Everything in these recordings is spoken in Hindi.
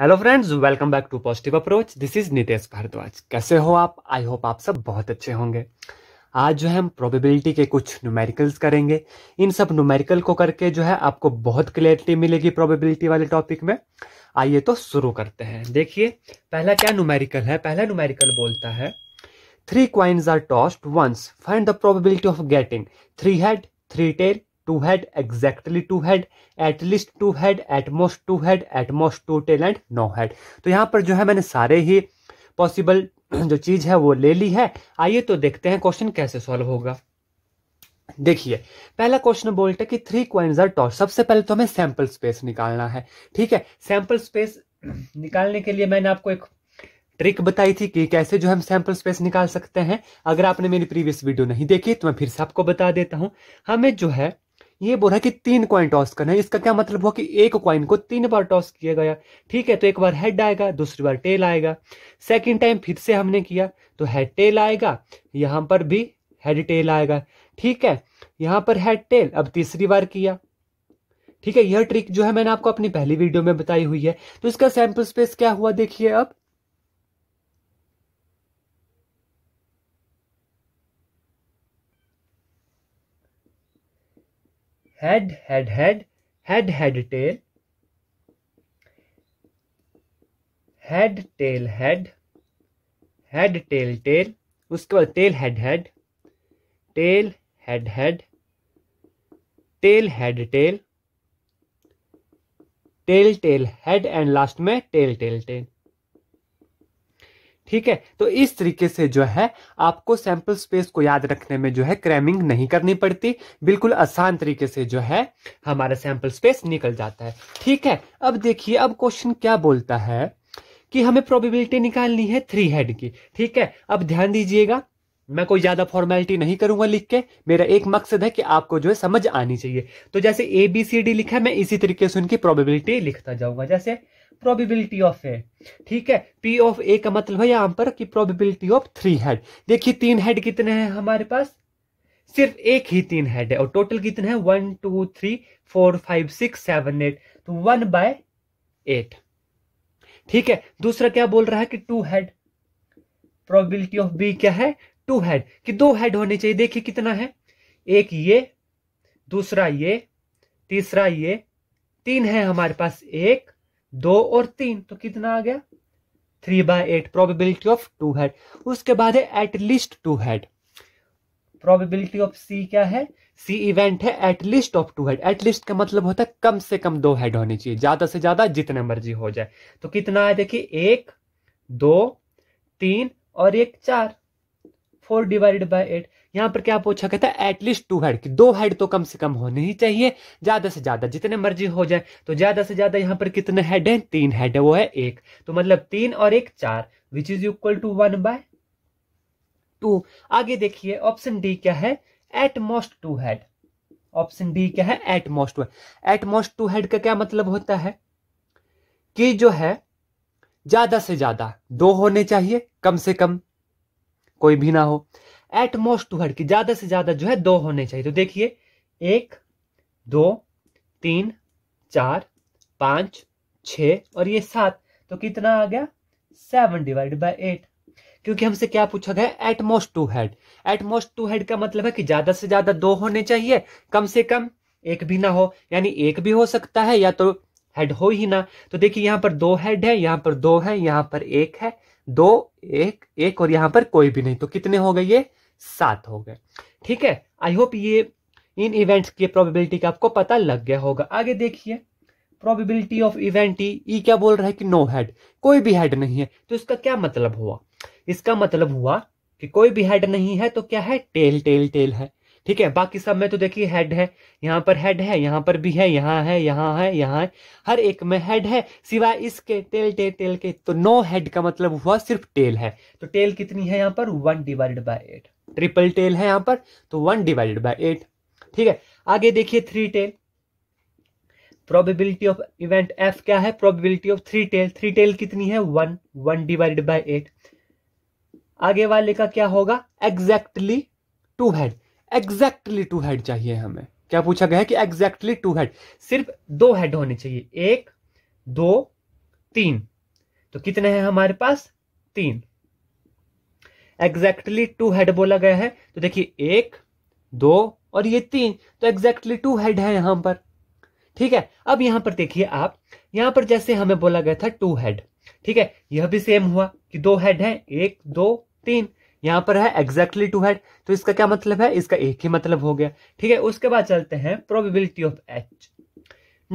Hello friends welcome back to Positive Approach this is Nitesh Bhardwaj कैसे हो आप आई होप आप सब बहुत अच्छे होंगे आज जो है हम प्रोबेबिलिटी के कुछ न्यूमेरिकल्स करेंगे इन सब न्यूमेरिकल को करके जो है आपको बहुत क्लियरिटी मिलेगी प्रोबेबिलिटी वाले टॉपिक में आइए तो शुरू करते हैं देखिए पहला क्या न्यूमेरिकल है पहला न्यूमेरिकल बोलता है three coins are tossed once find the probability of getting three head three tail two head exactly two head at least two head at most two head at most two tail and no head तो यहाँ पर जो है मैंने सारे ही पॉसिबल जो चीज है वो ले ली है आइए तो देखते हैं क्वेश्चन कैसे सॉल्व होगा देखिए पहला क्वेश्चन बोलते कि थ्री क्वेंज आर टॉस सबसे पहले तो हमें सैंपल स्पेस निकालना है ठीक है सैंपल स्पेस निकालने के लिए मैंने आपको एक ट्रिक बताई थी कि कैसे जो हम सैंपल स्पेस निकाल सकते हैं अगर आपने मेरी प्रीवियस वीडियो नहीं देखी तो मैं फिर से आपको बता देता हूं हमें जो है ये बोल रहा है कि तीन कॉइन टॉस करना है इसका क्या मतलब हुआ कि एक कॉइन को तीन बार टॉस किया गया ठीक है तो एक बार हेड आएगा दूसरी बार टेल आएगा सेकेंड टाइम फिर से हमने किया तो हेड टेल आएगा यहाँ पर भी हेड टेल आएगा ठीक है यहाँ पर हेड टेल अब तीसरी बार किया ठीक है यह ट्रिक जो है मैंने आपको अपनी पहली वीडियो में बताई हुई है तो इसका सैंपल स्पेस क्या हुआ देखिए अब head, head, head, head, head, tail, head, tail, head, head, tail, tail, उसके बाद tail, head, head, tail, head, head, tail, head, tail, tail, tail, head, and last में tail, tail, tail. ठीक है तो इस तरीके से जो है आपको सैंपल स्पेस को याद रखने में जो है क्रैमिंग नहीं करनी पड़ती बिल्कुल आसान तरीके से जो है हमारा सैंपल स्पेस निकल जाता है ठीक है अब देखिए अब क्वेश्चन क्या बोलता है कि हमें प्रोबेबिलिटी निकालनी है थ्री हेड की ठीक है अब ध्यान दीजिएगा मैं कोई ज्यादा फॉर्मेलिटी नहीं करूंगा लिख के मेरा एक मकसद है कि आपको जो है समझ आनी चाहिए तो जैसे ए बी सी डी लिखा है मैं इसी तरीके से उनकी प्रोबेबिलिटी लिखता जाऊंगा जैसे प्रोबेबिलिटी ऑफ ए ठीक है पी ऑफ ए का मतलब है यहां पर कि प्रोबेबिलिटी ऑफ थ्री हेड देखिए तीन हेड कितने हैं हमारे पास सिर्फ एक ही तीन हेड है और टोटल कितने हैं one two three four five six seven eight तो वन बाय एट ठीक है दूसरा क्या बोल रहा है कि two head probability of B क्या है टू हेड कि दो हेड होने चाहिए देखिए कितना है एक ये दूसरा ये तीसरा ये तीन है हमारे पास एक दो और तीन तो कितना आ गया three by eight probability of two head उसके बाद है at least two head probability of C क्या है सी इवेंट है at least of two head at least का मतलब होता है कम से कम दो हेड होने चाहिए ज्यादा से ज्यादा जितने मर्जी हो जाए तो कितना है देखिए एक दो तीन और एक चार फोर डिवाइडेड बाय एट यहाँ पर क्या पूछा कहता है एटलीस्ट टू हेड कि दो हेड तो कम से कम होने ही चाहिए ज्यादा से ज्यादा जितने मर्जी हो जाए तो ज्यादा से ज्यादा यहाँ पर कितने हेड है तीन हेड है वो है एक तो मतलब तीन और एक चार which is equal to one by two आगे देखिए ऑप्शन डी क्या है at most two head option D क्या है at most at most two head का क्या मतलब होता है कि जो है ज्यादा से ज्यादा दो होने चाहिए कम से कम कोई भी ना हो एटमोस्ट टू हेड की ज्यादा से ज्यादा जो है दो होने चाहिए तो देखिए एक दो तीन चार पांच छ और ये सात तो कितना आ गया सेवन डिवाइड बाई एट क्योंकि हमसे क्या पूछा गया most two head most two head का मतलब है कि ज्यादा से ज्यादा दो होने चाहिए कम से कम एक भी ना हो यानी एक भी हो सकता है या तो हेड हो ही ना तो देखिए यहाँ पर दो हेड है यहाँ पर दो है यहाँ पर एक है दो एक एक और यहाँ पर कोई भी नहीं तो कितने हो गए ये सात हो गए ठीक है आई होप ये इन इवेंट्स की प्रोबेबिलिटी का आपको पता लग गया होगा आगे देखिए probability of event E E क्या बोल रहा है कि नो हेड कोई भी हेड नहीं है तो इसका क्या मतलब हुआ इसका मतलब हुआ कि कोई भी हेड नहीं है तो क्या है टेल टेल टेल है ठीक है बाकी सब में तो देखिए हेड है यहाँ पर हेड है यहाँ पर भी है यहाँ है यहाँ है यहाँ है हर एक में हेड है सिवाय इसके टेल टेल टेल के तो नो हेड का मतलब हुआ सिर्फ टेल है तो टेल कितनी है यहाँ पर one divided by eight triple tail है यहां पर तो वन डिवाइडेड बाय एट ठीक है आगे देखिए three tail probability of event F क्या है probability of three tail three tail कितनी है one one divided by eight आगे वाले का क्या होगा exactly two head exactly two head चाहिए हमें क्या पूछा गया है कि एग्जैक्टली टू हेड सिर्फ दो हेड होने चाहिए एक दो तीन तो कितने हैं हमारे पास तीन एग्जैक्टली टू हेड बोला गया है तो देखिए एक दो और ये तीन तो एग्जैक्टली टू हेड है यहां पर ठीक है अब यहां पर देखिए आप यहां पर जैसे हमें बोला गया था टू हेड ठीक है यह भी सेम हुआ कि दो हेड है एक दो तीन यहां पर है एग्जैक्टली टू हेड तो इसका क्या मतलब है इसका एक ही मतलब हो गया ठीक है उसके बाद चलते हैं probability of H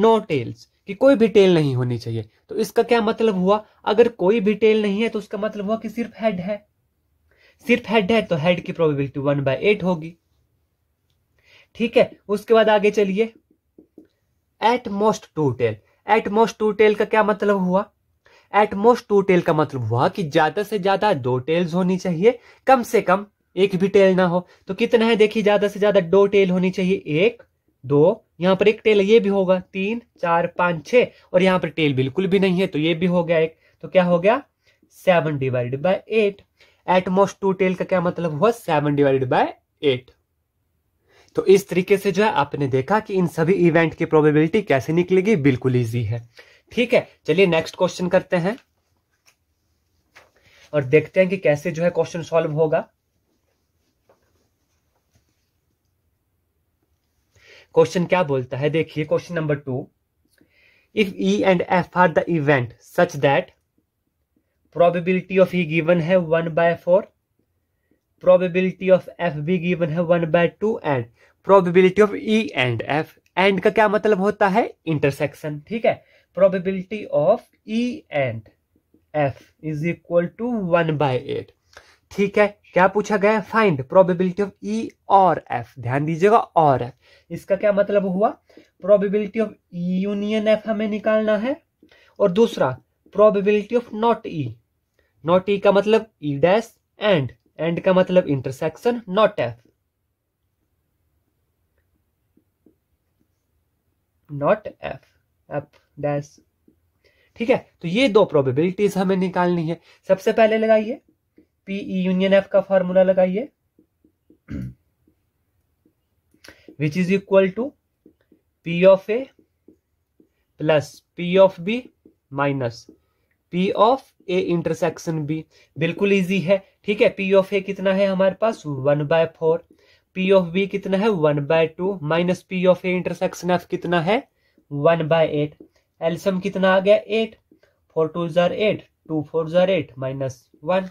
no tails कि कोई भी टेल नहीं होनी चाहिए तो इसका क्या मतलब हुआ अगर कोई भी टेल नहीं है तो उसका मतलब हुआ कि सिर्फ हेड है सिर्फ हेड है तो हेड की प्रोबेबिलिटी वन बाय एट होगी ठीक है उसके बाद आगे चलिए at most two tail at most two tail का क्या मतलब हुआ एट मोस्ट टू टेल का मतलब हुआ कि ज्यादा से ज्यादा दो टेल्स होनी चाहिए कम से कम एक भी टेल ना हो तो कितना है देखिए ज्यादा से ज्यादा दो टेल होनी चाहिए एक दो यहां पर एक टेल ये भी होगा तीन चार पांच छ और यहां पर टेल बिल्कुल भी नहीं है तो ये भी हो गया एक तो क्या हो गया seven divided by eight at most two tail का क्या मतलब हुआ सेवन डिवाइडेड बाय एट तो इस तरीके से जो है आपने देखा कि इन सभी इवेंट की प्रोबेबिलिटी कैसे निकलेगी बिल्कुल इजी है ठीक है चलिए नेक्स्ट क्वेश्चन करते हैं और देखते हैं कि कैसे जो है क्वेश्चन सॉल्व होगा क्वेश्चन क्या बोलता है देखिए question number two if E and F are the event such that probability of E given है one by four probability of F भी गिवन है one by two and probability of E and F and का क्या मतलब होता है इंटरसेक्शन ठीक है probability of E and F is equal to one by eight ठीक है क्या पूछा गया फाइंड प्रोबेबिलिटी ऑफ ई और एफ ध्यान दीजिएगा और एफ इसका क्या मतलब हुआ प्रोबेबिलिटी ऑफ यूनियन एफ हमें निकालना है और दूसरा probability of not E not E का मतलब ई डैश एंड एंड का मतलब intersection not F not F F dash ठीक है तो ये दो प्रोबेबिलिटीज हमें निकालनी है सबसे पहले लगाइए पीई यूनियन एफ का फॉर्मूला लगाइए which is equal to P of A plus P of B minus P of A intersection B बिल्कुल इजी है ठीक है पी ऑफ ए कितना है हमारे पास one by four P of B कितना है one by two minus P of A intersection F कितना है वन बाय एट एल्सम कितना आ गया एट फोर टू जार एट टू फोर जार eight minus one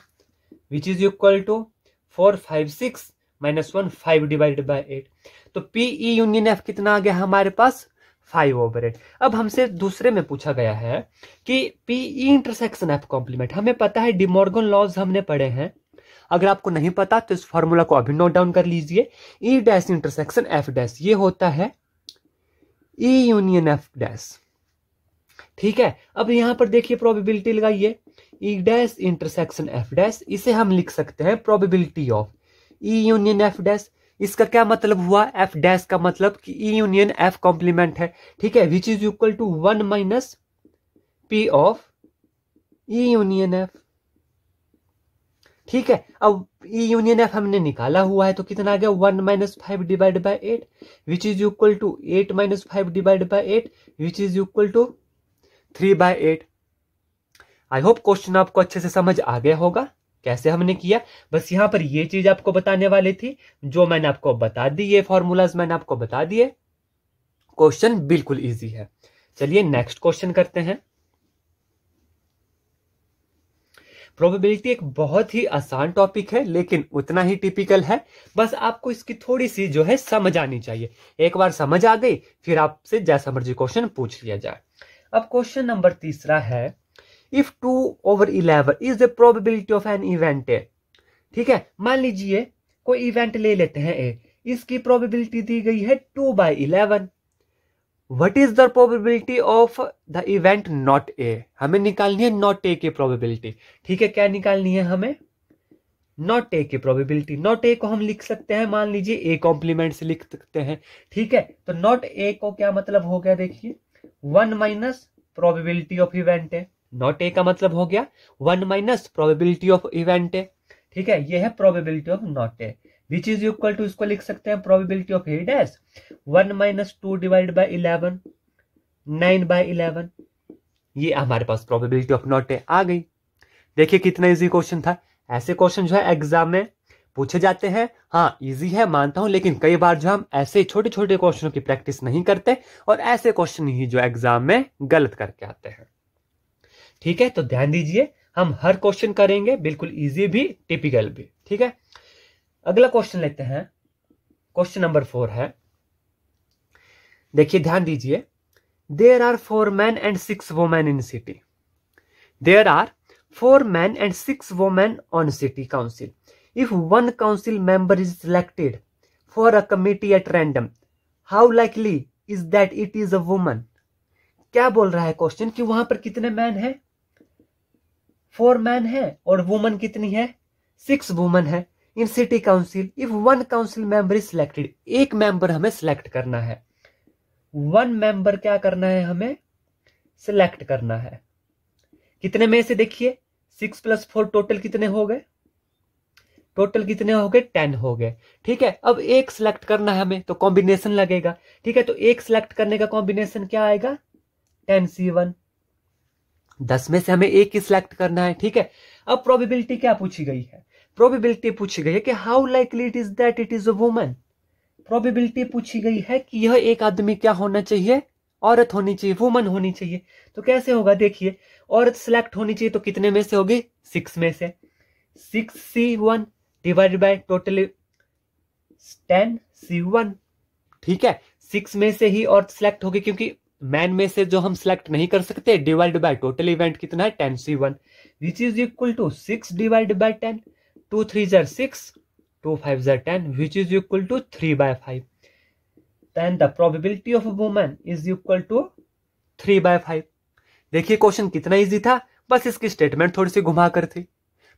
which is equal to four five six minus one five divided by eight तो पीई यूनियन एफ कितना आ गया हमारे पास फाइव ओवर एट अब हमसे दूसरे में पूछा गया है कि P E intersection F complement हमें पता है डिमोर्गन लॉज हमने पढ़े हैं अगर आपको नहीं पता तो इस फॉर्मूला को अभी नोट डाउन कर लीजिए E dash intersection F dash ये होता है ई यूनियन एफ डैश ठीक है अब यहां पर देखिए प्रोबेबिलिटी लगाइए E dash intersection F dash इसे हम लिख सकते हैं probability of E union F dash इसका क्या मतलब हुआ एफ डैश का मतलब कि ई यूनियन एफ कॉम्प्लीमेंट है ठीक है which is equal to one minus P of E union F ठीक है अब ई यूनियन एफ हमने निकाला हुआ है तो कितना आ गया one minus five divide by eight which is equal to eight minus five divide by eight which is equal to three by eight I hope question आपको अच्छे से समझ आ गया होगा कैसे हमने किया बस यहां पर ये चीज आपको बताने वाली थी जो मैंने आपको बता दी ये फॉर्मूलाज मैंने आपको बता दिए क्वेश्चन बिल्कुल इजी है चलिए नेक्स्ट क्वेश्चन करते हैं प्रोबेबिलिटी एक बहुत ही आसान टॉपिक है लेकिन उतना ही टिपिकल है बस आपको इसकी थोड़ी सी जो है समझ आनी चाहिए एक बार समझ आ गई फिर आपसे जैसा मर्जी क्वेश्चन पूछ लिया जाए अब क्वेश्चन नंबर तीसरा है if two over eleven is the probability of an event A ठीक है मान लीजिए कोई इवेंट ले लेते हैं ए इसकी प्रोबेबिलिटी दी गई है two by eleven what is the probability of the event not A हमें निकालनी है नॉट ए की प्रोबेबिलिटी ठीक है क्या निकालनी है हमें नॉट ए की प्रोबेबिलिटी नॉट ए को हम लिख सकते हैं मान लीजिए ए कॉम्प्लीमेंट से लिख सकते हैं ठीक है तो नॉट ए को क्या मतलब हो गया देखिए one minus probability of event है नॉट ए का मतलब हो गया one minus probability of event A ठीक है ये है probability of not A which is equal to इसको लिख सकते हैं probability of A dash one minus two divide by eleven nine by eleven ये हमारे पास प्रोबेबिलिटी ऑफ नॉट ए आ गई देखिए कितना इजी क्वेश्चन था ऐसे क्वेश्चन जो है एग्जाम में पूछे जाते हैं हाँ इजी है मानता हूं लेकिन कई बार जो हम ऐसे छोटे छोटे क्वेश्चनों की प्रैक्टिस नहीं करते और ऐसे क्वेश्चन ही जो एग्जाम में गलत करके आते हैं ठीक है तो ध्यान दीजिए हम हर क्वेश्चन करेंगे बिल्कुल इजी भी टिपिकल भी ठीक है अगला क्वेश्चन लेते हैं क्वेश्चन नंबर फोर है देखिए ध्यान दीजिए there are four man and six women in city there are four man and six women on city council if one council member is selected for a committee at random how likely is that it is a woman क्या बोल रहा है क्वेश्चन कि वहां पर कितने मैन हैं फोर मैन है और वुमन कितनी है सिक्स वुमन है in city council if one council member is selected एक मेंबर हमें सिलेक्ट करना है वन मेंबर क्या करना है हमें सिलेक्ट करना है कितने में से देखिए सिक्स प्लस फोर टोटल कितने हो गए टोटल कितने हो गए टेन हो गए ठीक है अब एक सिलेक्ट करना है हमें तो कॉम्बिनेशन लगेगा ठीक है तो एक सिलेक्ट करने का कॉम्बिनेशन क्या आएगा टेन सी वन दस में से हमें एक ही सिलेक्ट करना है ठीक है अब प्रोबेबिलिटी क्या पूछी गई है प्रोबेबिलिटी पूछी गई है कि how likely it is that it is a woman probability पूछी गई है कि यह एक आदमी क्या होना चाहिए औरत होनी चाहिए वुमन होनी चाहिए तो कैसे होगा देखिए औरत सिलेक्ट होनी चाहिए तो कितने में से होगी सिक्स में से six C one divide by total ten C one ठीक है सिक्स में से ही औरत सिलेक्ट होगी क्योंकि मैन में से जो हम सिलेक्ट नहीं कर सकते डिवाइड बाय टोटल इवेंट कितना है ten C one which is equal to six divide by ten two three जर सिक्स टू फाइव जर ten which is equal to three by five then the probability of women is equal to three by five देखिए क्वेश्चन कितना ईजी था बस इसकी स्टेटमेंट थोड़ी सी घुमा कर थी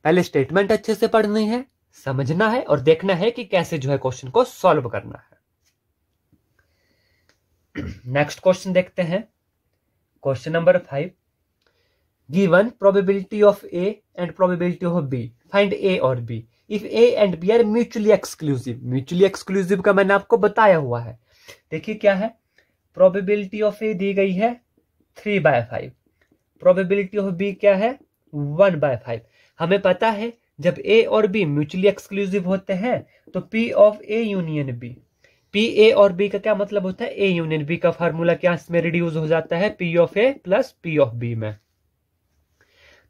पहले स्टेटमेंट अच्छे से पढ़नी है समझना है और देखना है कि कैसे जो है क्वेश्चन को सॉल्व करना है नेक्स्ट क्वेश्चन देखते हैं question number five given probability of A and probability of B find A और B if A and B are mutually exclusive mutually exclusive का मैंने आपको बताया हुआ है देखिए क्या है प्रोबेबिलिटी ऑफ ए दी गई है three by five probability of B क्या है वन बाय फाइव हमें पता है जब ए और बी म्यूचुअली एक्सक्लूसिव होते हैं तो P of A union B P A और बी का क्या मतलब होता है ए यूनियन बी का फार्मूला क्या इसमें रिड्यूस हो जाता है P of A plus P of B में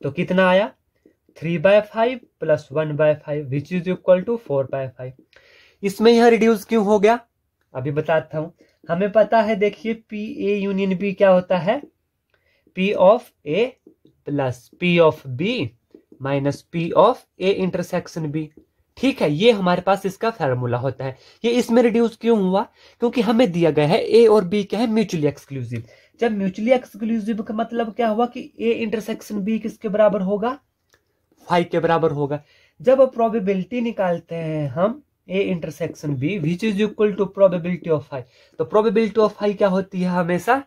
तो कितना आया three by five plus one by five which is equal to four by five इसमें यह रिड्यूस क्यों हो गया अभी बताता हूं हमें पता है देखिए पी ए यूनियन बी क्या होता है P of A plus P of B minus P of A intersection B ठीक है ये हमारे पास इसका फार्मूला होता है ये इसमें रिड्यूस क्यों हुआ क्योंकि हमें दिया गया है ए और बी क्या है म्यूचुअली एक्सक्लूसिव जब म्यूचुअली एक्सक्लूसिव का मतलब क्या हुआ कि ए इंटरसेक्शन बी किसके बराबर होगा फाइव के बराबर होगा जब प्रोबेबिलिटी निकालते हैं हम A intersection B which is equal to probability of five तो प्रोबेबिलिटी ऑफ फाइव क्या होती है हमेशा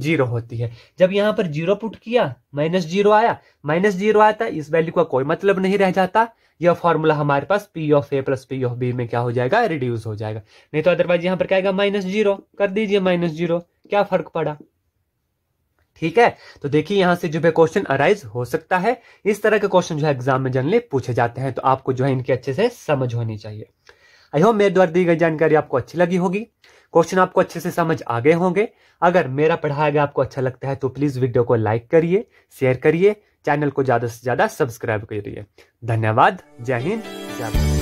जीरो होती है जब यहां पर जीरो पुट किया माइनस जीरो आया माइनस जीरो आया था इस वैल्यू का कोई मतलब नहीं रह जाता यह फॉर्मूला हमारे पास P of A plus P of B में क्या हो जाएगा रिड्यूस हो जाएगा नहीं तो अदरवाइज यहां पर क्या आएगा माइनस जीरो कर दीजिए माइनस जीरो क्या फर्क पड़ा ठीक है तो देखिए यहां से जो है क्वेश्चन अराइज हो सकता है इस तरह के क्वेश्चन जो है एग्जाम में जनरली पूछे जाते हैं तो आपको जो है इनके अच्छे से समझ होनी चाहिए आई होप मेरे द्वारा दी गई जानकारी आपको अच्छी लगी होगी क्वेश्चन आपको अच्छे से समझ आ गए होंगे अगर मेरा पढ़ाया गया आपको अच्छा लगता है तो प्लीज़ वीडियो को लाइक करिए शेयर करिए चैनल को ज़्यादा से ज़्यादा सब्सक्राइब करिए धन्यवाद जय हिंद जय भारत